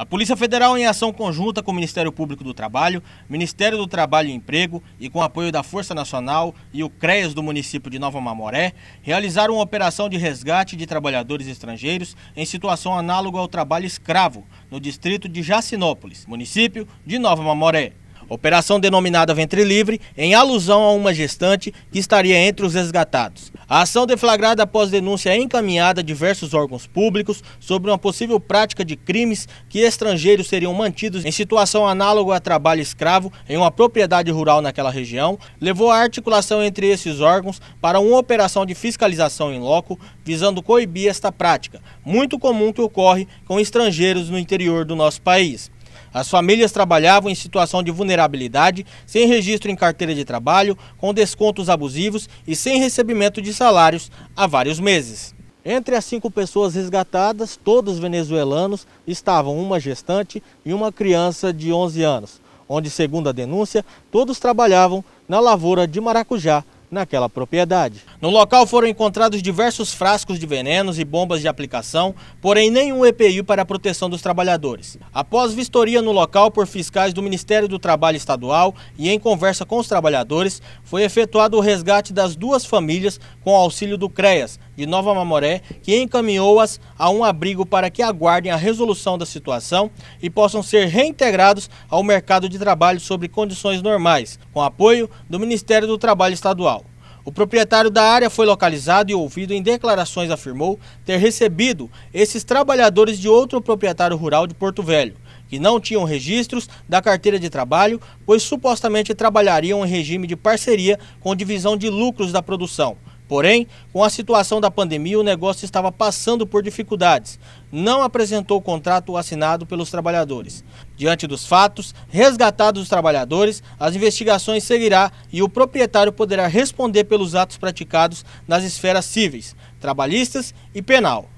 A Polícia Federal, em ação conjunta com o Ministério Público do Trabalho, Ministério do Trabalho e Emprego e com apoio da Força Nacional e o CREAS do município de Nova Mamoré, realizaram uma operação de resgate de trabalhadores estrangeiros em situação análoga ao trabalho escravo no distrito de Jacinópolis, município de Nova Mamoré. Operação denominada Ventre Livre, em alusão a uma gestante que estaria entre os resgatados. A ação deflagrada após denúncia encaminhada a diversos órgãos públicos sobre uma possível prática de crimes que estrangeiros seriam mantidos em situação análoga a trabalho escravo em uma propriedade rural naquela região, levou à articulação entre esses órgãos para uma operação de fiscalização em loco visando coibir esta prática, muito comum que ocorre com estrangeiros no interior do nosso país. As famílias trabalhavam em situação de vulnerabilidade, sem registro em carteira de trabalho, com descontos abusivos e sem recebimento de salários há vários meses. Entre as cinco pessoas resgatadas, todos venezuelanos, estavam uma gestante e uma criança de 11 anos, onde, segundo a denúncia, todos trabalhavam na lavoura de maracujá naquela propriedade. No local foram encontrados diversos frascos de venenos e bombas de aplicação, porém nenhum EPI para a proteção dos trabalhadores. Após vistoria no local por fiscais do Ministério do Trabalho Estadual e em conversa com os trabalhadores, foi efetuado o resgate das duas famílias com auxílio do CREAS, de Nova Mamoré, que encaminhou-as a um abrigo para que aguardem a resolução da situação e possam ser reintegrados ao mercado de trabalho sobre condições normais, com apoio do Ministério do Trabalho Estadual. O proprietário da área foi localizado e ouvido em declarações afirmou ter recebido esses trabalhadores de outro proprietário rural de Porto Velho, que não tinham registros da carteira de trabalho, pois supostamente trabalhariam em regime de parceria com divisão de lucros da produção, Porém, com a situação da pandemia, o negócio estava passando por dificuldades. Não apresentou o contrato assinado pelos trabalhadores. Diante dos fatos, resgatados os trabalhadores, as investigações seguirá e o proprietário poderá responder pelos atos praticados nas esferas cíveis, trabalhistas e penal.